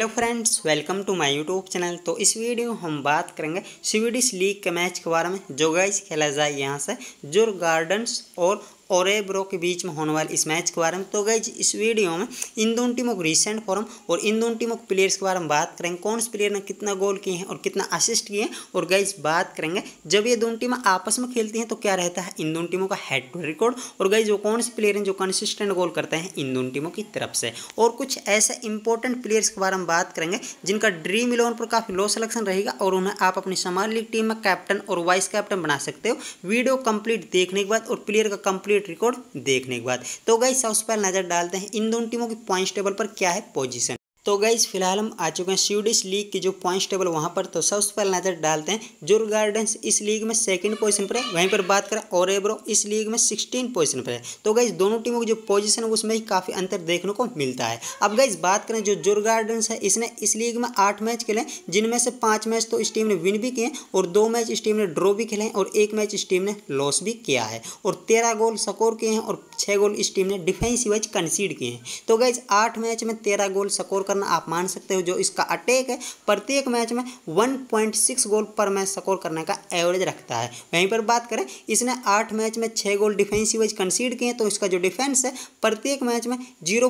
hello friends welcome to my YouTube channel तो इस video हम बात करेंगे स्वीडिश लीग के मैच के बारे में जो गाइस खेला जाए यहाँ से जुर गार्डन्स और और एब्रो के बीच में होने वाले इस मैच के बारे में तो गई इस वीडियो में इन दोनों टीमों के रिसेंट फॉर्म और इन दोनों टीमों के प्लेयर्स के बारे में बात करेंगे कौन से प्लेयर ने कितना गोल किए हैं और कितना असिस्ट किए हैं और गई बात करेंगे जब ये दोनों टीमें आपस में खेलती हैं तो क्या रहता है इन दोनों टीमों का हेड टू रिकॉर्ड और गई जो कौन से प्लेयर हैं जो कंसिस्टेंट गोल करते हैं इन दोनों टीमों की तरफ से और कुछ ऐसे इंपॉर्टेंट प्लेयर्स के बारे में बात करेंगे जिनका ड्रीम इलेवन पर काफ़ी लो सिलेक्शन रहेगा और उन्हें आप अपनी समाज लीग टीम में कैप्टन और वाइस कैप्टन बना सकते हो वीडियो कंप्लीट देखने के बाद और प्लेयर का कंप्लीट कंप्लीट रिकॉर्ड देखने के बाद तो गई सबसे पहले नज़र डालते हैं इन दोनों टीमों की पॉइंट टेबल पर क्या है पोजिशन तो गाइज फिलहाल हम आ चुके हैं स्वीडिश लीग की जो पॉइंट्स टेबल वहाँ पर तो सबसे पहले नज़र डालते हैं जुर गार्डन्स इस लीग में सेकंड पोजीशन पर है वहीं पर बात करें और एब्रो इस लीग में सिक्सटीन पोजीशन पर है तो गाइज दोनों टीमों की जो पोजीशन है उसमें ही काफ़ी अंतर देखने को मिलता है अब गाइज बात करें जो जुर गार्डन्स है इसने इस लीग में आठ मैच खेले जिनमें से पाँच मैच तो इस टीम ने विन भी किए हैं और दो मैच इस टीम ने ड्रॉ भी खेले और एक मैच इस टीम ने लॉस भी किया है और तेरह गोल स्कोर किए हैं और छः गोल इस टीम ने डिफेंसिव वाइज कंसीड किए हैं तो गाइज आठ मैच में तेरह गोल स्कोर करना आप मान सकते हो जो इसका अटैक है प्रत्येक मैच में वन पॉइंट सिक्स गोल पर मैच स्कोर करने का एवरेज रखता है वहीं पर बात करें इसने आठ मैच में छः गोल डिफेंसिव कंसीड किए तो इसका जो डिफेंस है प्रत्येक मैच में जीरो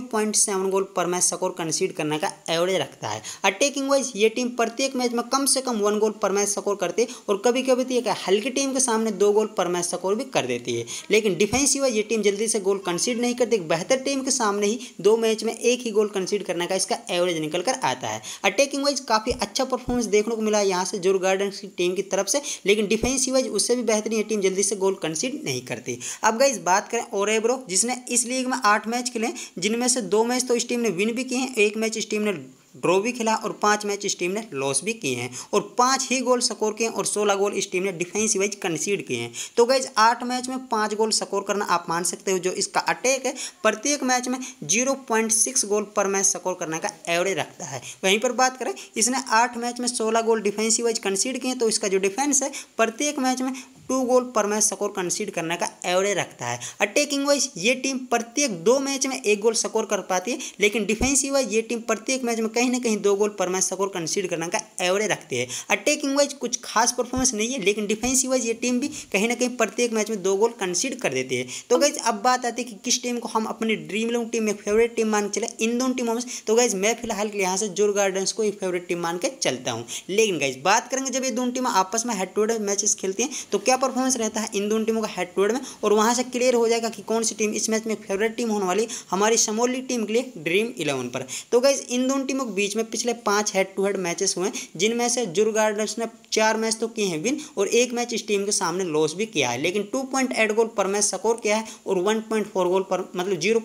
गोल पर मैच स्कोर कंसीड करने का एवरेज रखता है अटैकिंग वाइज ये टीम प्रत्येक मैच में कम से कम one goal per match score करती है और कभी कभी तो एक हल्की टीम के सामने दो गोल पर मैच स्कोर भी कर देती है लेकिन डिफेंसिव ये टीम जल्दी से गोल कंसीड नहीं करती बेहतर टीम के सामने ही दो मैच में एक ही गोल कंसीड करने का इसका एवरेज निकल कर आता है अटैकिंग वाइज काफ़ी अच्छा परफॉर्मेंस देखने को मिला यहाँ से जोर गार्डन की टीम की तरफ से लेकिन डिफेंसिव वाइज उससे भी बेहतरीन है टीम जल्दी से गोल कंसीड नहीं करती अब गाइज बात करें ओरेब्रो जिसने इस लीग में आठ मैच खेले जिनमें से दो मैच तो इस टीम ने विन भी किए हैं एक मैच इस टीम ने ड्रॉ भी खेला और पाँच मैच इस टीम ने लॉस भी किए हैं और पाँच ही गोल स्कोर किए और सोलह गोल इस टीम ने डिफेंस वाइज कंसीड किए हैं तो गैज आठ मैच में पाँच गोल स्कोर करना आप मान सकते हो जो इसका अटैक है प्रत्येक मैच में जीरो पॉइंट सिक्स गोल पर मैच स्कोर करने का एवरेज रखता है वहीं पर बात करें इसने आठ मैच में सोलह गोल डिफेंसिव वाइज कंसीड किए तो इसका जो डिफेंस है प्रत्येक मैच में to goal per match score कंसीड करने का एवरेज रखता है अटैकिंग वाइज ये टीम प्रत्येक दो मैच में एक गोल स्कोर कर पाती है लेकिन डिफेंसिव वाइज ये टीम प्रत्येक मैच में कहीं ना कहीं दो गोल पर मैच स्कोर कंसीड करने का एवरेज रखती है अटैकिंग वाइज कुछ खास परफॉर्मेंस नहीं है लेकिन डिफेंसिव वाइज ये टीम भी कहीं ना कहीं प्रत्येक मैच में दो गोल कंसीड कर देती है तो गाइज अब बात आती है कि किस टीम को हम अपनी ड्रीम इलेवन टीम में फेवरेट टीम मान के चले इन दोनों टीमों में तो गाइज मैं फिलहाल के यहाँ से जोर गार्डन्स को ही फेवरेट टीम मान के चलता हूँ लेकिन गाइज बात करेंगे जब ये दोनों टीम आपस में हेड टू हेड मैचेस खेलती हैं तो क्या परफॉर्मेंस रहता है इन दोनों टीमों का हेड टू हेड में और वहाँ से क्लियर हो जाएगा कि कौन सी टीम इस मैच में फेवरेट टीम होने वाली हमारी समोली टीम के लिए ड्रीम इलेवन पर तो गाइज इन दोनों टीमों के बीच में पिछले पाँच हेड टू हेड मैचेस हुए जिनमें से जुर्गार्डर्स ने चार मैच तो किए हैं विन और एक मैच इस टीम के सामने लॉस भी किया है लेकिन to goal per match score किया है और वन गोल पर मतलब जीरो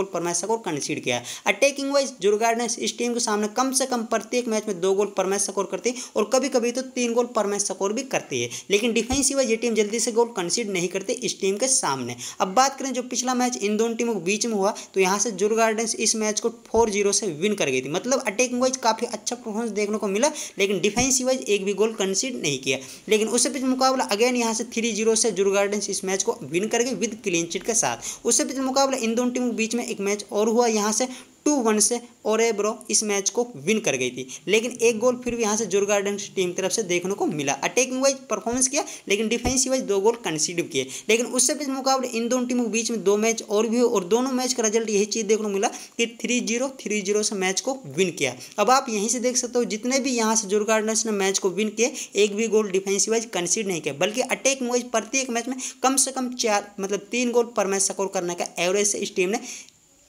गोल पर मैच स्कोर कंसीड किया है अटैकिंग वाइज जुर्गार्डर्स इस टीम के सामने कम से कम प्रत्येक मैच में दो गोल पर मैच स्कोर करती है और कभी कभी तो तीन गोल पर मैच स्कोर भी करती है लेकिन डिफेंसिव वाइज ये टीम जल्दी से गोल कंसीड नहीं करती इस टीम के सामने अब बात करें जो पिछला मैच इन दोनों टीमों के बीच में हुआ तो यहाँ से जुर गार्डन्स इस मैच को फोर जीरो से विन कर गई थी मतलब अटैकिंग वाइज काफ़ी अच्छा परफॉर्मेंस देखने को मिला लेकिन डिफेंसिव वाइज एक भी गोल कंसीड नहीं किया लेकिन उससे पिछले मुकाबला अगेन यहाँ से थ्री जीरो से जुर गार्डन्स इस मैच को विन कर गई विद क्लीन चिट के साथ उससे पिछले मुकाबला इन दोनों टीमों के बीच में एक मैच और हुआ यहाँ से टू वन से और ब्रो इस मैच को विन कर गई थी लेकिन एक गोल फिर भी यहाँ से गार्डन टीम तरफ से देखने को मिला अटैकिंग वाइज परफॉर्मेंस किया लेकिन डिफेंसिव वाइज दो गोल कंसीडर किए लेकिन उससे भी मुकाबले इन दोनों टीमों के बीच में दो मैच और भी और दोनों मैच का रिजल्ट यही चीज़ देखने को मिला कि थ्री जीरो थ्री जीरो से मैच को विन किया अब आप यहीं से देख सकते हो जितने भी यहाँ से जोरगार्डन्स ने मैच को विन किए एक भी गोल डिफेंसिव वाइज कंसीड नहीं किया बल्कि अटैकिंग वाइज प्रत्येक मैच में कम से कम चार मतलब तीन गोल पर मैच स्कोर करने का एवरेज से इस टीम ने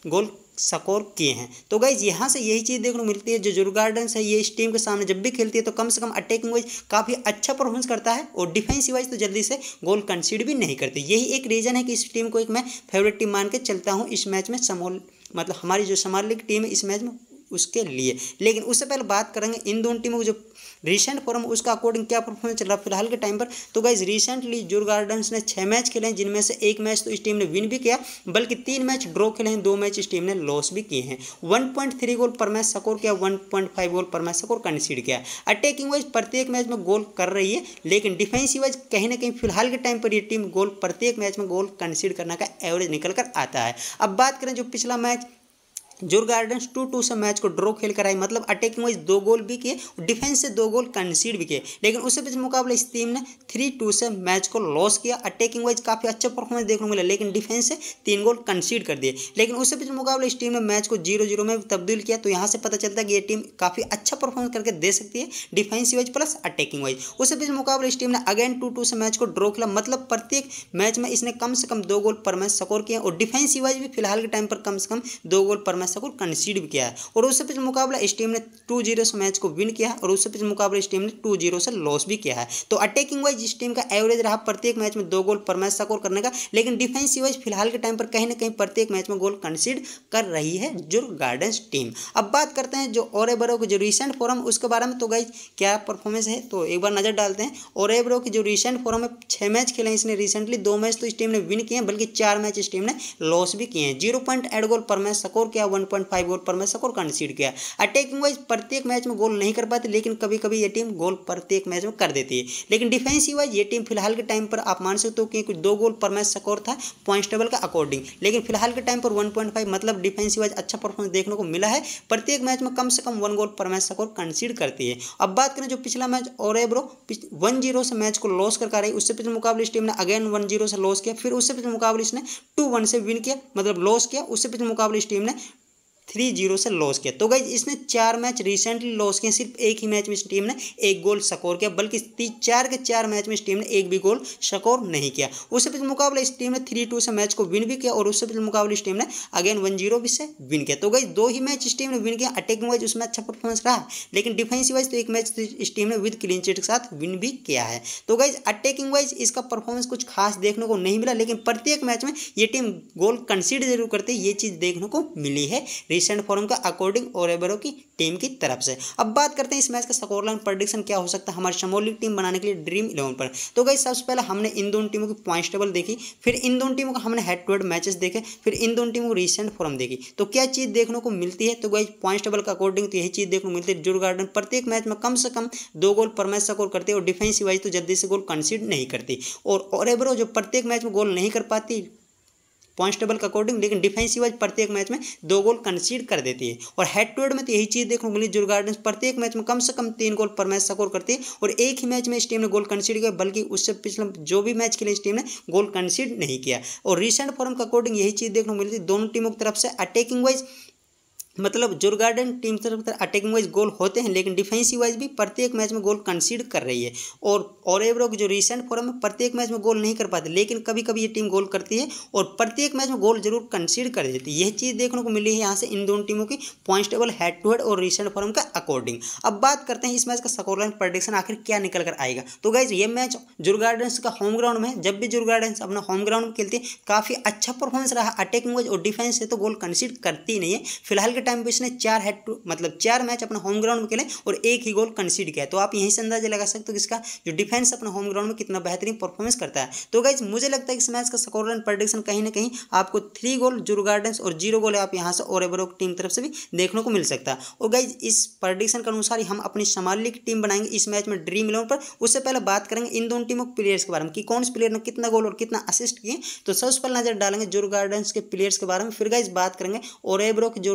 गोल स्कोर किए हैं तो गाइज यहाँ से यही चीज़ देखने को मिलती है जो जुर्ग गार्डन है ये इस टीम के सामने जब भी खेलती है तो कम से कम अटैकिंग वाइज काफ़ी अच्छा परफॉर्मेंस करता है और डिफेंसिव वाइज तो जल्दी से गोल कंसीड भी नहीं करती यही एक रीज़न है कि इस टीम को एक मैं फेवरेट टीम मान के चलता हूँ इस मैच में समोल मतलब हमारी जो समार लीग टीम है इस मैच में उसके लिए लेकिन उससे पहले बात करेंगे इन दोनों टीमों को जो रिसेंट फॉर्म उसका अकॉर्डिंग क्या परफॉर्मेंस चल रहा है फिलहाल के टाइम पर तो गाइज रिसेंटली जोर गार्डन्स ने छः मैच खेले हैं जिनमें से एक मैच तो इस टीम ने विन भी किया बल्कि तीन मैच ड्रॉ खेले हैं दो मैच इस टीम ने लॉस भी किए हैं one point three goal per match score किया one point five goal per match score कंसीड किया अटैकिंग वाइज प्रत्येक मैच में गोल कर रही है लेकिन डिफेंसिव वाइज कहीं ना कहीं फिलहाल के टाइम पर यह टीम गोल प्रत्येक मैच में गोल कंसीड करने का एवरेज निकल कर आता है अब बात करें जो पिछला match Djurgardens two two से मैच को ड्रॉ खेल कर आई मतलब अटैकिंग वाइज दो गोल भी किए डिफेंस से दो गोल कंसीड भी किए लेकिन उससे पिछले मुकाबले इस टीम ने थ्री टू से मैच को लॉस किया अटैकिंग वाइज काफ़ी अच्छा परफॉर्मेंस देखने को मिला लेकिन डिफेंस से तीन गोल कंसीड कर दिए लेकिन उससे पिछले मुकाबले इस टीम ने मैच को जीरो जीरो में तब्दील किया तो यहाँ से पता चलता है कि यह टीम काफ़ी अच्छा परफॉर्मेंस करके दे सकती है defensive wise plus attacking wise उससे पिछले मुकाबले इस टीम ने अगेन टू टू से मैच को ड्रॉ खेला मतलब प्रत्येक मैच में इसने कम से कम दो गोल पर मैच स्कोर किया और डिफेंसिव वाइज भी फिलहाल के टाइम पर कम से कम दो गोल पर मैच बादशाह को कंसीड भी किया है और उससे पिछले मुकाबला इस टीम ने टू जीरो से मैच को विन किया है और उससे पिछले मुकाबला इस टीम ने टू जीरो से लॉस भी किया है तो अटैकिंग वाइज इस टीम का एवरेज रहा प्रत्येक मैच में दो गोल पर मैच स्कोर करने का लेकिन डिफेंसिव वाइज फिलहाल के टाइम पर कहीं ना कहीं प्रत्येक मैच में गोल कंसीड कर रही है जो गार्डन टीम अब बात करते हैं जो और ओरेबरो की जो रिसेंट फॉर्म उसके बारे में तो गई क्या परफॉर्मेंस है तो एक बार नजर डालते हैं और ओरेबरो की जो रिसेंट फॉर्म है छह मैच खेले हैं इसने रिसेंटली दो मैच तो इस टीम ने विन किए हैं बल्कि चार मैच इस टीम ने लॉस भी किए हैं zero point eight goal per match score किया one point five goal per match score का सीट गया अटैकिंग वाइज प्रत्येक मैच में गोल नहीं कर पाती लेकिन कभी कभी ये टीम गोल प्रत्येक मैच में कर देती है लेकिन डिफेंसिव वाइज ये टीम फिलहाल के टाइम पर आप मान सकते हो कि कुछ दो गोल पर मैच स्कोर था पॉइंट टेबल के अकॉर्डिंग लेकिन फिलहाल के टाइम पर वन पॉइंट फाइव मतलब डिफेंसिव वाइज अच्छा परफॉर्मेंस देखने को मिला है प्रत्येक मैच में कम से कम one goal per match score कंसीड करती है अब बात करें जो पिछला मैच और ब्रो वन जीरो से मैच को लॉस कर रही उससे पिछले मुकाबले इस टीम ने अगेन वन जीरो से लॉस किया फिर उससे पिछले मुकाबले इसने टू वन से विन किया मतलब लॉस किया उससे पिछले मुकाबले इस टीम ने थ्री जीरो से लॉस किया तो गई इसने चार मैच रिसेंटली लॉस किए सिर्फ एक ही मैच में इस टीम ने एक गोल स्कोर किया बल्कि चार के चार मैच में इस टीम ने एक भी गोल स्कोर नहीं किया उससे पिछले मुकाबले इस टीम ने थ्री टू से मैच को विन भी किया और उससे पिछले मुकाबले इस टीम ने अगेन वन जीरो भी से विन किया तो गई दो ही मैच इस टीम ने विन किया अटैकिंग वाइज उसमें अच्छा परफॉर्मेंस रहा लेकिन डिफेंसिव वाइज तो एक मैच तो इस टीम ने विद क्लीन चिट के साथ विन भी किया है तो गाइज अटैकिंग वाइज इसका परफॉर्मेंस कुछ खास देखने को नहीं मिला लेकिन प्रत्येक मैच में ये टीम गोल कंसीड जरूर करती है ये चीज़ देखने को मिली है रिसेंट फॉर्म का अकॉर्डिंग ओरेबरो की टीम की तरफ से अब बात करते हैं इस मैच का स्कोर लाइन प्रडिक्शन क्या हो सकता है हमारे शमोली टीम बनाने के लिए ड्रीम इलेवन पर तो गई सबसे पहले हमने इन दोनों टीमों की पॉइंट टेबल देखी फिर इन दोनों टीमों का हमने हेड टू हेड मैचेस देखे फिर इन दोनों टीमों को रिसेंट फॉर्म देखी तो क्या चीज़ देखने को मिलती है तो गई पॉइंट टेबल का अकॉर्डिंग तो यही चीज़ देखने को मिलती है जुड़ गार्डन प्रत्येक मैच में कम से कम दो गोल पर मैच स्कोर करते और डिफेंसिव वाइज तो जल्दी से गोल कंसीड नहीं करती और ओरेबरो जो प्रत्येक मैच में गोल नहीं कर पाती कॉन्स्टेबल टेबल के अकॉर्डिंग लेकिन डिफेंसिव वाइज प्रत्येक मैच में दो गोल कंसीड कर देती है और हेड टू हेड में तो यही चीज़ देखने को मिली जुर्गार्डन प्रत्येक मैच में कम से कम तीन गोल पर मैच स्कोर करती है और एक ही मैच में इस टीम ने गोल कंसीड किया बल्कि उससे पिछले जो भी मैच खेले इस टीम ने गोल कंसीड नहीं किया और रिसेंट फॉर्म के अकॉर्डिंग यही चीज़ देखने को मिली थी दोनों टीमों की तरफ से अटैकिंग वाइज मतलब जोरगार्डन टीम तरफ अटैकिंग वाइज गोल होते हैं लेकिन डिफेंसिव वाइज भी प्रत्येक मैच में गोल कंसीड कर रही है और और एवरोग जो रिसेंट फॉरम है प्रत्येक मैच में गोल नहीं कर पाते लेकिन कभी कभी ये टीम गोल करती है और प्रत्येक मैच में गोल जरूर कंसीड कर देती है यह चीज़ देखने को मिली है यहाँ से इन दोनों टीमों की point table head to head और रिसेंट फॉरम का अकॉर्डिंग अब बात करते हैं इस मैच का सकोर लाइन प्रडिक्शन आखिर क्या निकल कर आएगा तो गाइज ये मैच जुर्गार्डन्स का होम ग्राउंड में जब भी जुर्गार्डन्स अपना होम ग्राउंड में खेलती है काफ़ी अच्छा परफॉर्मेंस रहा अटैकिंग वाइज और डिफेंस से तो गोल कंसीड करती नहीं है फिलहाल के टाइम पे इसने चार हेड टू मतलब चार मैच अपने होम ग्राउंड में खेले और एक ही गोल कंसीड किया तो आप यहीं से अंदाजा लगा सकते हो कि इसका जो डिफेंस अपने होम ग्राउंड में कितना बेहतरीन परफॉर्मेंस करता है तो गाइज मुझे लगता है इस मैच का स्कोर रन प्रडिक्शन कहीं ना कहीं आपको थ्री गोल जुरू गार्डन और जीरो गोल आप यहाँ से और एवरो टीम तरफ से भी देखने को मिल सकता है और गाइज इस प्रडिक्शन के अनुसार हम अपनी समाली टीम बनाएंगे इस मैच में ड्रीम इलेवन पर उससे पहले बात करेंगे इन दोनों टीमों के प्लेयर्स के बारे में कि कौन से प्लेयर ने कितना गोल और कितना असिस्ट किए तो सबसे पहले नजर डालेंगे जुरू गार्डन के प्लेयर्स के बारे में फिर गाइज बात करेंगे और के जो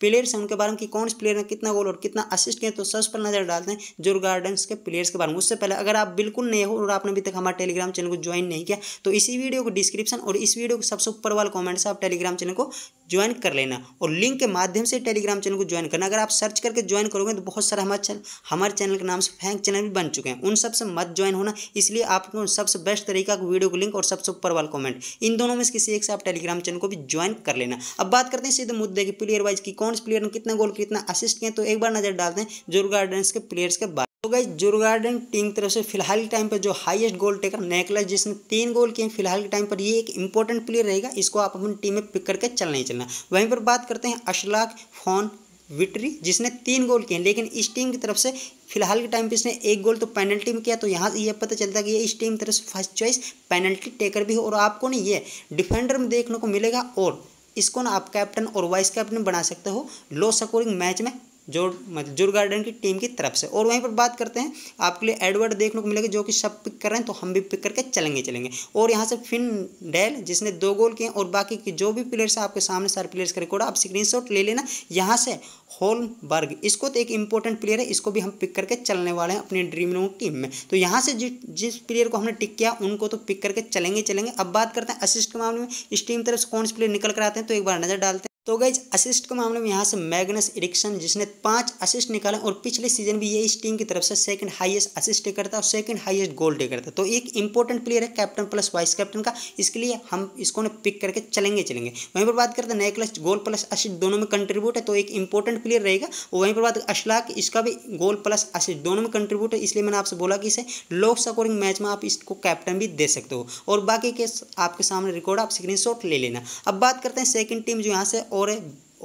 प्लेयर्स हैं उनके बारे में कि कौन से प्लेयर ने कितना गोल और कितना असिस्ट किया तो सर्च पर नजर डालते हैं जो गार्डन्स के प्लेयर्स के बारे में उससे पहले अगर आप बिल्कुल नए हो और आपने अभी तक हमारे टेलीग्राम चैनल को ज्वाइन नहीं किया तो इसी वीडियो को डिस्क्रिप्शन और इस वीडियो को सबसे ऊपर वाले कॉमेंट से आप टेलीग्राम चैनल को ज्वाइन कर लेना और लिंक के माध्यम से टेलीग्राम चैनल को ज्वाइन करना अगर आप सर्च करके ज्वाइन करोगे तो बहुत सारा हमारे चैनल हमारे चैनल के नाम से फैंक चैनल भी बन चुके हैं उन सबसे मत ज्वाइन होना इसलिए आपको सबसे बेस्ट तरीका वीडियो को लिंक और सबसे ऊपर वाला कॉमेंट इन दोनों में से किसी एक से आप टेलीग्राम चैनल को भी ज्वाइन कर लेना अब बात करते हैं सीधे मुद्दे की प्लेयर वाइज की कौन से प्लेयर ने कितना गोल कितना असिस्ट किया तो एक बार नजर डालते हैं जोर गार्डन के प्लेयर्स के बाद तो गई जुर्गार्डन टीम की तरफ से फिलहाल के टाइम पर जो हाईएस्ट गोल टेकर नेकलस जिसने तीन गोल किए फिलहाल के टाइम पर ये एक इंपॉर्टेंट प्लेयर रहेगा इसको आप अपनी टीम में पिक करके चलना ही चलना वहीं पर बात करते हैं अशलाक फोन विटरी जिसने तीन गोल किए लेकिन इस टीम की तरफ से फिलहाल के टाइम पर इसने एक गोल तो पेनल्टी में किया तो यहाँ से यह पता चलता है कि ये इस टीम की तरफ से फर्स्ट चॉइस पेनल्टी टेकर भी हो और आपको नहीं ये डिफेंडर में देखने को मिलेगा और इसको ना आप कैप्टन और वाइस कैप्टन बना सकते हो लो स्कोरिंग मैच में जो मतलब जुर गार्डन की टीम की तरफ से और वहीं पर बात करते हैं आपके लिए एडवर्ड देखने को मिलेगा जो कि सब पिक कर रहे हैं तो हम भी पिक करके चलेंगे चलेंगे और यहाँ से फिन डेल जिसने दो गोल किए और बाकी के जो भी प्लेयर्स आपके सामने सारे प्लेयर्स का रिकॉर्ड आप स्क्रीन ले लेना यहाँ से होलबर्ग इसको तो एक इंपॉर्टेंट प्लेयर है इसको भी हम पिक करके चलने वाले हैं अपनी ड्रीम इलेवन टीम में तो यहाँ से जिस जिस प्लेयर को हमने टिक किया उनको तो पिक करके चलेंगे चलेंगे अब बात करते हैं असिस्ट के मामले में इस टीम तरफ से कौन से प्लेयर निकल कर आते हैं तो एक बार नजर डालते हैं तो गई असिस्ट के मामले में यहाँ से मैग्नस एरिक्सन जिसने पांच असिस्ट निकाले और पिछले सीजन भी ये इस टीम की तरफ से सेकंड हाईएस्ट असिस्ट टेकर था और सेकंड हाईएस्ट गोल टेकर था तो एक इंपॉर्टेंट प्लेयर है कैप्टन प्लस वाइस कैप्टन का इसके लिए हम इसको ने पिक करके चलेंगे चलेंगे वहीं पर बात करते हैं क्लस गोल प्लस असिस्ट दोनों में कंट्रीब्यूट है तो एक इंपॉर्टेंट प्लेयर रहेगा वहीं पर बात अशलाक इसका भी गोल प्लस असिस्ट दोनों में कंट्रीब्यूट है इसलिए मैंने आपसे बोला कि इसे लो स्कोरिंग मैच में आप इसको कैप्टन भी दे सकते हो और बाकी के आपके सामने रिकॉर्ड आप स्क्रीन ले लेना अब बात करते हैं सेकेंड टीम जो यहाँ से और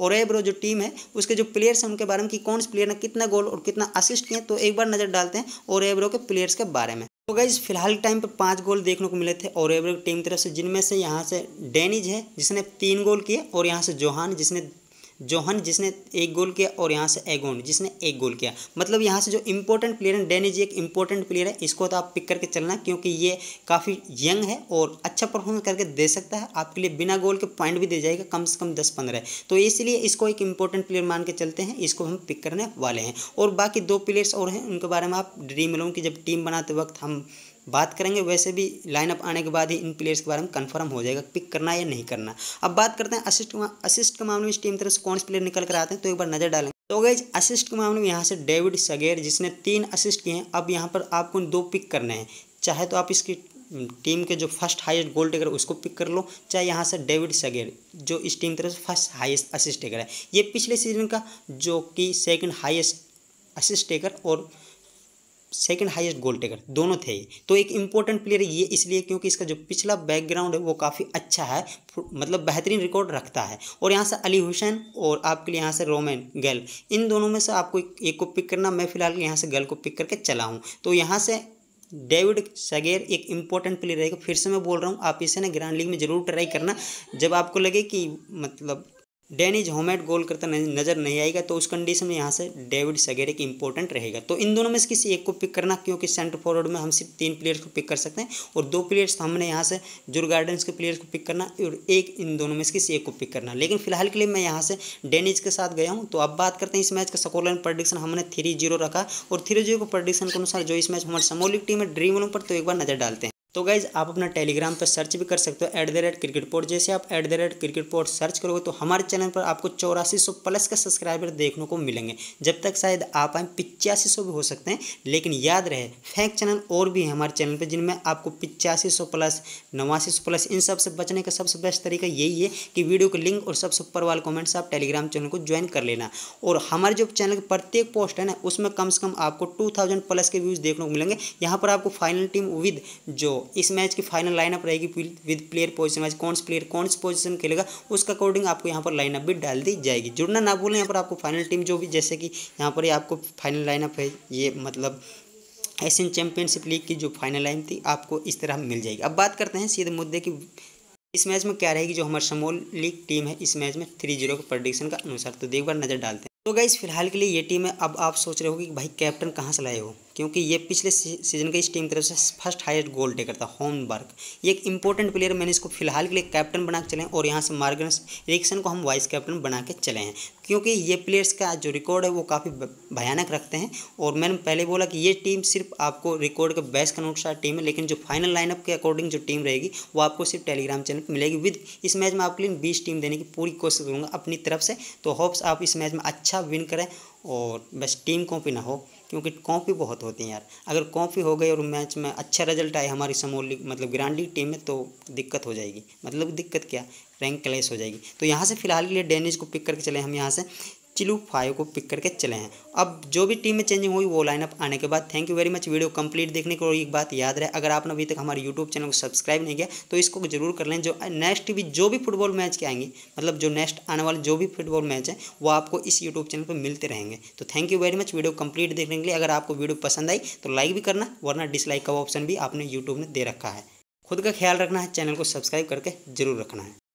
ओरेब्रो जो टीम है उसके जो प्लेयर्स हैं उनके बारे में कि कौन से प्लेयर ने कितना गोल और कितना असिस्ट किए तो एक बार नज़र डालते हैं ओरेब्रो के प्लेयर्स के बारे में तो गाइज फिलहाल टाइम पे पांच गोल देखने को मिले थे और एवरेज टीम की तरफ से जिनमें से यहाँ से डेनिज है जिसने तीन गोल किए और यहाँ से जोहान जिसने जोहन जिसने एक गोल किया और यहाँ से एगोन जिसने एक गोल किया मतलब यहाँ से जो इम्पोर्टेंट प्लेयर है जी एक इम्पोर्टेंट प्लेयर है इसको तो आप पिक करके चलना क्योंकि ये काफ़ी यंग है और अच्छा परफॉर्मेंस करके दे सकता है आपके लिए बिना गोल के पॉइंट भी दे जाएगा कम से कम दस पंद्रह तो इसलिए इसको एक इम्पोर्टेंट प्लेयर मान के चलते हैं इसको हम पिक करने वाले हैं और बाकी दो प्लेयर्स और हैं उनके बारे में आप ड्रीम लोन की जब टीम बनाते वक्त हम बात करेंगे वैसे भी लाइनअप आने के बाद ही इन प्लेयर्स के बारे में कंफर्म हो जाएगा पिक करना या नहीं करना अब बात करते हैं असिस्ट असिस्ट के मामले में इस टीम तरफ से कौन से प्लेयर निकल कर आते हैं तो एक बार नजर डालेंगे तो गई असिस्ट के मामले में यहाँ से डेविड सगेर जिसने तीन असिस्ट किए हैं अब यहाँ पर आपको दो पिक करने हैं चाहे तो आप इसकी टीम के जो फर्स्ट हाईएस्ट गोल टेकर उसको पिक कर लो चाहे यहाँ से डेविड सगेर जो इस टीम तरफ से फर्स्ट हाईएस्ट असिस्ट टेकर है ये पिछले सीजन का जो कि सेकंड हाईएस्ट असिस्ट टेकर और सेकंड हाईएस्ट गोल टेकर दोनों थे तो एक इंपॉर्टेंट प्लेयर ये इसलिए क्योंकि इसका जो पिछला बैकग्राउंड है वो काफ़ी अच्छा है मतलब बेहतरीन रिकॉर्ड रखता है और यहाँ से अली हुसैन और आपके लिए यहाँ से रोमन गल इन दोनों में से आपको एक को पिक करना मैं फिलहाल यहाँ से गल को पिक करके चला हूँ तो यहाँ से डेविड सगेर एक इंपॉर्टेंट प्लेयर रहेगा फिर से मैं बोल रहा हूँ आप इसे ना ग्रैंड लीग में ज़रूर ट्राई करना जब आपको लगे कि मतलब डेनिज होमेड गोल करता नजर नहीं आएगा तो उस कंडीशन में यहाँ से डेविड की इंपॉर्टेंट रहेगा तो इन दोनों में से किसी एक को पिक करना क्योंकि सेंटर फॉरवर्ड में हम सिर्फ तीन प्लेयर्स को पिक कर सकते हैं और दो प्लेयर्स तो हमने यहाँ से जुर गार्डन्स के प्लेयर्स को पिक करना और एक इन दोनों में से किसी एक को पिक करना लेकिन फिलहाल के लिए मैं यहाँ से डेनिज के साथ गया हूँ तो अब बात करते हैं इस मैच का स्कोरलाइन प्रडिक्शन हमने थ्री जीरो रखा और थ्री जीरो को प्रडिक्शन के अनुसार जो इस मैच हमारे समोलिक टीम है ड्रीम इलेवन पर तो एक बार नजर डालते हैं तो गाइज़ आप अपना टेलीग्राम पर सर्च भी कर सकते हो at the rate cricket port जैसे आप at the rate cricket port search करोगे तो हमारे चैनल पर आपको चौरासी सौ प्लस का सब्सक्राइबर देखने को मिलेंगे जब तक शायद आप आए पिचासी सौ भी हो सकते हैं लेकिन याद रहे फैक चैनल और भी हैं हमारे चैनल पर जिनमें आपको पिचासी सौ प्लस नवासी सौ प्लस इन सब से बचने का सबसे बेस्ट तरीका यही है कि वीडियो के लिंक और सबसे ऊपर वाले कॉमेंट्स आप टेलीग्राम चैनल को ज्वाइन कर लेना और हमारे जो चैनल के प्रत्येक पोस्ट है ना उसमें कम से कम आपको टू थाउजेंड प्लस के व्यूज़ देखने को मिलेंगे यहाँ पर आपको फाइनल टीम विद जो इस मैच की फाइनल लाइनअप रहेगी विद प्लेयर पोजिशन वाइज कौन से प्लेयर कौन से पोजिशन खेलेगा उसके अकॉर्डिंग आपको यहाँ पर लाइनअप भी डाल दी जाएगी जुड़ना ना भूलें यहाँ पर आपको फाइनल टीम जो भी जैसे कि यहाँ पर आपको फाइनल लाइनअप है ये मतलब एशियन चैंपियनशिप लीग की जो फाइनल लाइन थी आपको इस तरह मिल जाएगी अब बात करते हैं सीधे मुद्दे की इस मैच में क्या रहेगी जो हमारे समोल लीग टीम है इस मैच में थ्री जीरो के प्रोडिक्शन का अनुसार तो एक बार नज़र डालते हैं तो गाइज़ फिलहाल के लिए ये टीम है अब आप सोच रहे हो कि भाई कैप्टन कहाँ से लाए हो क्योंकि ये पिछले सीजन के इस टीम की तरफ से फर्स्ट हाईएस्ट गोल टेकर था होमवर्क ये एक इंपॉर्टेंट प्लेयर मैंने इसको फिलहाल के लिए कैप्टन बना के चले और यहाँ से मार्गन रिक्सन को हम वाइस कैप्टन बना के चले हैं क्योंकि ये प्लेयर्स का जो रिकॉर्ड है वो काफ़ी भयानक रखते हैं और मैंने पहले बोला कि ये टीम सिर्फ आपको रिकॉर्ड के बेस्ट के अनुसार टीम है लेकिन जो फाइनल लाइनअप के अकॉर्डिंग जो टीम रहेगी वो आपको सिर्फ टेलीग्राम चैनल पर मिलेगी विद इस मैच में आपके लिए बीस टीम देने की पूरी कोशिश करूँगा अपनी तरफ से तो होप्स आप इस मैच में अच्छा विन करें और बस टीम को भी ना हो क्योंकि कॉपी बहुत होती है यार अगर कॉपी हो गई और मैच में अच्छा रिजल्ट आए हमारी समोल मतलब ग्रांडी टीम में तो दिक्कत हो जाएगी मतलब दिक्कत क्या रैंक क्लेश हो जाएगी तो यहाँ से फिलहाल के लिए डेनिश को पिक करके चले हम यहाँ से चिलू फाइव को पिक करके चले हैं अब जो भी टीम में चेंजिंग हुई वो लाइनअप आने के बाद thank you very much video complete देखने को एक बात याद रहे अगर आपने अभी तक हमारे यूट्यूब चैनल को सब्सक्राइब नहीं किया तो इसको जरूर कर लें जो नेक्स्ट भी जो भी फुटबॉल मैच के आएंगे मतलब जो नेक्स्ट आने वाले जो भी फुटबॉल मैच है वो आपको इस यूट्यूब चैनल पर मिलते रहेंगे तो thank you very much video complete देखने के लिए अगर आपको वीडियो पसंद आई तो लाइक भी करना वरना डिसलाइक का ऑप्शन भी आपने यूट्यूब ने दे रखा है खुद का ख्याल रखना है चैनल को सब्सक्राइब करके जरूर रखना है